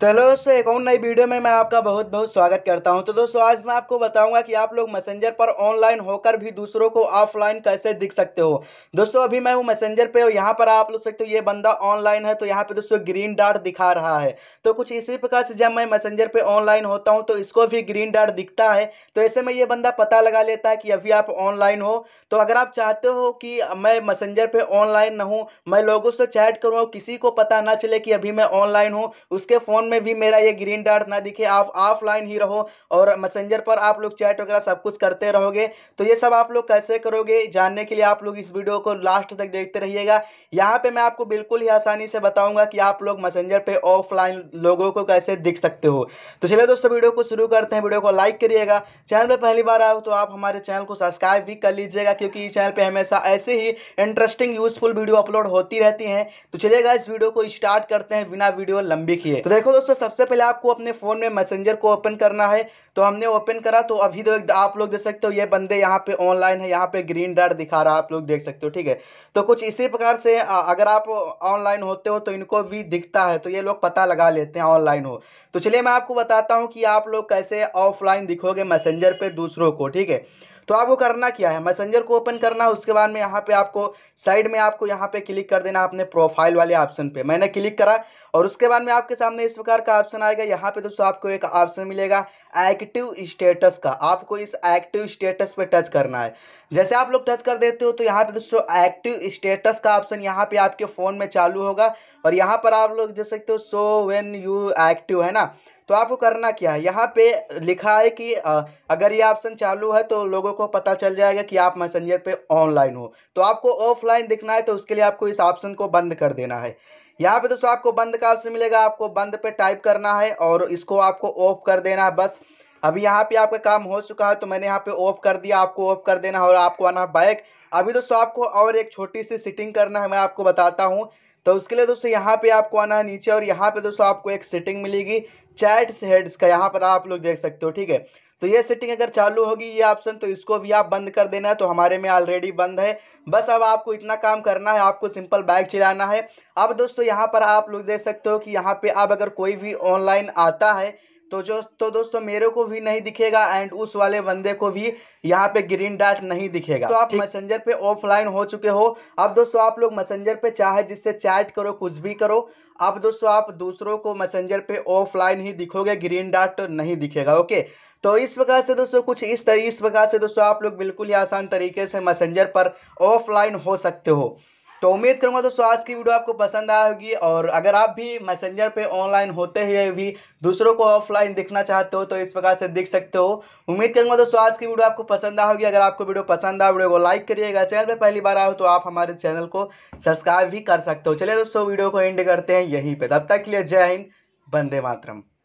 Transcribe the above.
तो हेलो दोस्तों एक और नई वीडियो में मैं आपका बहुत बहुत स्वागत करता हूं तो दोस्तों आज मैं आपको बताऊंगा कि आप लोग मैसेंजर पर ऑनलाइन होकर भी दूसरों को ऑफलाइन कैसे दिख सकते हो दोस्तों अभी मैं हूं मैसेंजर पे और यहां पर आप लोग सकते हो ये बंदा ऑनलाइन है तो यहाँ पे दोस्तों ग्रीन डार्ट दिखा रहा है तो कुछ इसी प्रकार से जब मैं मैसेंजर पर ऑनलाइन होता हूँ तो इसको भी ग्रीन डार्ट दिखता है तो ऐसे में ये बंदा पता लगा लेता है कि अभी आप ऑनलाइन हो तो अगर आप चाहते हो कि मैं मैसेंजर पर ऑनलाइन ना हूँ मैं लोगों से चैट करूँ किसी को पता ना चले कि अभी मैं ऑनलाइन हूँ उसके फ़ोन फोन में भी मेरा ये ग्रीन डार्ट ना दिखे आप ऑफलाइन ही रहो और मैसेंजर पर आप लोग चैट वगैरह सब कुछ करते रहोगे तो ये सब आप लोग कैसे करोगे जानने के लिए आप लोग इस वीडियो को लास्ट तक देखते रहिएगा यहाँ पे मैं आपको बिल्कुल ही आसानी से बताऊंगा कि आप लोग मैसेंजर पे ऑफलाइन लोगों को कैसे दिख सकते हो तो चलिए दोस्तों वीडियो को शुरू करते हैं वीडियो को लाइक करिएगा चैनल पर पहली बार आओ तो आप हमारे चैनल को सब्सक्राइब भी कर लीजिएगा क्योंकि इस चैनल पर हमेशा ऐसे ही इंटरेस्टिंग यूजफुल वीडियो अपलोड होती रहती है तो चलिएगा इस वीडियो को स्टार्ट करते हैं बिना वीडियो लंबी किए तो देखो दोस्तों सबसे पहले आपको अपने फ़ोन में मैसेंजर को ओपन करना है तो हमने ओपन करा तो अभी तो आप लोग देख सकते हो ये बंदे यहाँ पे ऑनलाइन है यहाँ पे ग्रीन डार्ट दिखा रहा है आप लोग देख सकते हो ठीक है तो कुछ इसी प्रकार से अगर आप ऑनलाइन होते हो तो इनको भी दिखता है तो ये लोग पता लगा लेते हैं ऑनलाइन हो तो चलिए मैं आपको बताता हूँ कि आप लोग कैसे ऑफलाइन दिखोगे मैसेंजर पर दूसरों को ठीक है तो आपको करना क्या है मैसेंजर को ओपन करना उसके बाद में यहाँ पे आपको साइड में आपको यहाँ पे क्लिक कर देना अपने प्रोफाइल वाले ऑप्शन पे मैंने क्लिक करा और उसके बाद में आपके सामने इस प्रकार का ऑप्शन आएगा यहाँ पे दोस्तों आपको एक ऑप्शन मिलेगा एक्टिव स्टेटस का आपको इस एक्टिव स्टेटस पे टच करना है जैसे आप लोग टच कर देते हो तो यहाँ पे दोस्तों एक्टिव स्टेटस का ऑप्शन यहाँ पे आपके फ़ोन में चालू होगा और यहाँ पर आप लोग देख सकते हो सो वेन यू एक्टिव है ना तो आपको करना क्या है यहाँ पे लिखा है कि अगर ये ऑप्शन चालू है तो लोगों को पता चल जाएगा कि आप मैसेंजर पे ऑनलाइन हो तो आपको ऑफलाइन दिखना है तो उसके लिए आपको इस ऑप्शन को बंद कर देना है यहाँ पे दोस्तों आपको बंद का ऑप्शन मिलेगा आपको बंद पे टाइप करना है और इसको आपको ऑफ कर देना है बस अभी यहाँ पे आपका काम हो चुका है तो मैंने यहाँ पे ऑफ कर दिया आपको ऑफ कर देना और आपको आना बाइक अभी दोस्तों आपको और एक छोटी सी सिटिंग करना है मैं आपको बताता हूँ तो उसके लिए दोस्तों यहाँ पे आपको आना है नीचे और यहाँ पे दोस्तों आपको एक सेटिंग मिलेगी चैट्स हेड्स का यहाँ पर आप लोग देख सकते हो ठीक है तो ये सेटिंग अगर चालू होगी ये ऑप्शन तो इसको भी आप बंद कर देना है तो हमारे में ऑलरेडी बंद है बस अब आपको इतना काम करना है आपको सिंपल बाइक चलाना है अब दोस्तों यहाँ पर आप लोग देख सकते हो कि यहाँ पे अब अगर कोई भी ऑनलाइन आता है तो जो तो दोस्तों मेरे को भी नहीं दिखेगा एंड उस वाले बंदे को भी यहाँ पे ग्रीन डाट नहीं दिखेगा तो आप मैसेंजर पे ऑफलाइन हो चुके हो अब दोस्तों आप लोग मैसेंजर पे चाहे जिससे चैट करो कुछ भी करो अब दोस्तों आप दूसरों को मैसेंजर पे ऑफलाइन ही दिखोगे ग्रीन डाट नहीं दिखेगा ओके तो इस प्रकार से दोस्तों कुछ इस तरह इस प्रकार से दोस्तों आप लोग बिल्कुल ही आसान तरीके से मैसेंजर पर ऑफलाइन हो सकते हो तो उम्मीद करूँगा दोस्तों आज की वीडियो आपको पसंद आया होगी और अगर आप भी मैसेंजर पे ऑनलाइन होते हुए भी दूसरों को ऑफलाइन दिखना चाहते हो तो इस प्रकार से दिख सकते हो उम्मीद करूँगा दोस्तों आज की वीडियो आपको पसंद आ होगी अगर आपको वीडियो पसंद आए वीडियो को लाइक करिएगा चैनल पर पहली बार आओ तो आप हमारे चैनल को सब्सक्राइब भी कर सकते हो चलिए दोस्तों वीडियो को एंड करते हैं यहीं पर तब तक के लिए जय हिंद बंदे मातरम